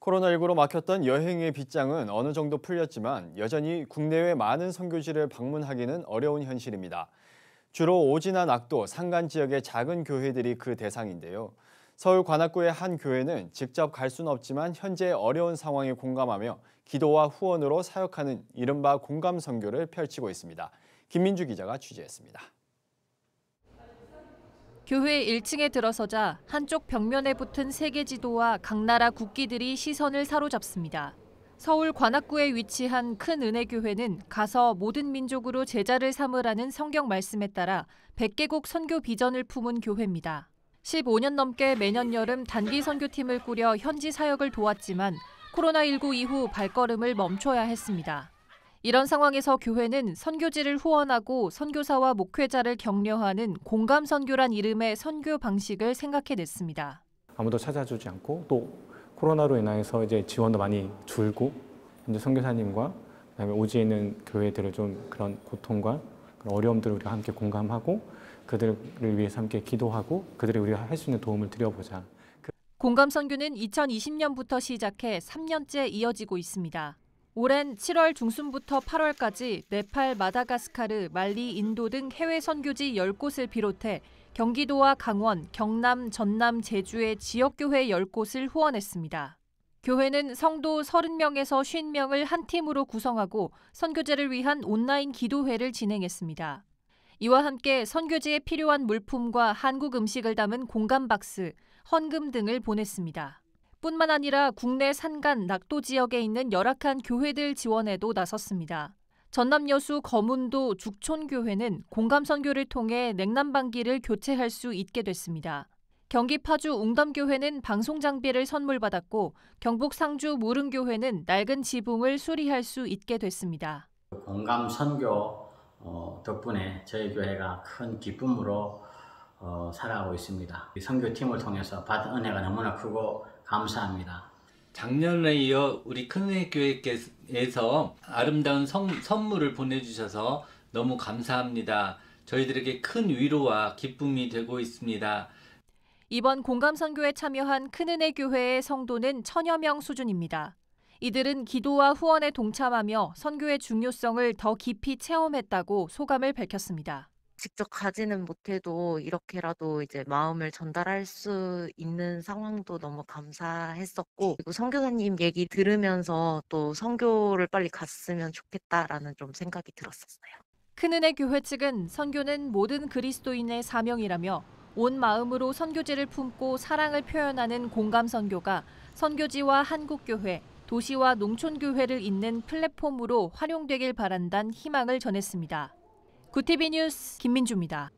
코로나19로 막혔던 여행의 빗장은 어느 정도 풀렸지만 여전히 국내외 많은 선교지를 방문하기는 어려운 현실입니다. 주로 오지나 낙도, 산간 지역의 작은 교회들이 그 대상인데요. 서울 관악구의 한 교회는 직접 갈 수는 없지만 현재 어려운 상황에 공감하며 기도와 후원으로 사역하는 이른바 공감 선교를 펼치고 있습니다. 김민주 기자가 취재했습니다. 교회 1층에 들어서자 한쪽 벽면에 붙은 세계 지도와 각 나라 국기들이 시선을 사로잡습니다. 서울 관악구에 위치한 큰 은혜교회는 가서 모든 민족으로 제자를 삼으라는 성경 말씀에 따라 100개국 선교 비전을 품은 교회입니다. 15년 넘게 매년 여름 단기 선교팀을 꾸려 현지 사역을 도왔지만 코로나19 이후 발걸음을 멈춰야 했습니다. 이런 상황에서 교회는 선교지를 후원하고 선교사와 목회자를 격려하는 공감 선교란 이름의 선교 방식을 생각해냈습니다. 아무도 찾아주지 않고 또 코로나로 인해서 이제 지원도 많이 줄고 이제 선교사님과 그다음에 오지에 있는 교회들을 좀 그런 고통과 그런 어려움들을 우리가 함께 공감하고 그들을 위해서 함께 기도하고 그들이 우리가 할 수 있는 도움을 드려보자. 공감 선교는 2020년부터 시작해 3년째 이어지고 있습니다. 올해 7월 중순부터 8월까지 네팔, 마다가스카르, 말리, 인도 등 해외 선교지 10곳을 비롯해 경기도와 강원, 경남, 전남, 제주의 지역교회 10곳을 후원했습니다. 교회는 성도 30명에서 50명을 한 팀으로 구성하고 선교제를 위한 온라인 기도회를 진행했습니다. 이와 함께 선교지에 필요한 물품과 한국 음식을 담은 공간 박스, 헌금 등을 보냈습니다. 뿐만 아니라 국내 산간 낙도 지역에 있는 열악한 교회들 지원에도 나섰습니다. 전남 여수 거문도 죽촌교회는 공감선교를 통해 냉난방기를 교체할 수 있게 됐습니다. 경기 파주 웅담교회는 방송 장비를 선물받았고 경북 상주 무릉교회는 낡은 지붕을 수리할 수 있게 됐습니다. 공감 선교 어, 덕분에 저희 교회가 큰 기쁨으로 어, 살아가고 있습니다. 선교팀을 통해서 받은 은혜가 너무나 크고 감사합니다. 작년에 이어 우리 큰은혜 교회에서 아름다운 성, 선물을 보내주셔서 너무 감사합니다. 저희들에게 큰 위로와 기쁨이 되고 있습니다. 이번 공감선교에 참여한 큰은혜 교회의 성도는 천여 명 수준입니다. 이들은 기도와 후원에 동참하며 선교의 중요성을 더 깊이 체험했다고 소감을 밝혔습니다. 직접 가지는 못해도 이렇게라도 이제 마음을 전달할 수 있는 상황도 너무 감사했었고 그리고 선교사님 얘기 들으면서 또 선교를 빨리 갔으면 좋겠다라는 좀 생각이 들었었어요. 큰은혜 교회 측은 선교는 모든 그리스도인의 사명이라며 온 마음으로 선교지를 품고 사랑을 표현하는 공감 선교가 선교지와 한국교회, 도시와 농촌교회를 잇는 플랫폼으로 활용되길 바란다는 희망을 전했습니다. 구티비 뉴스 김민주입니다.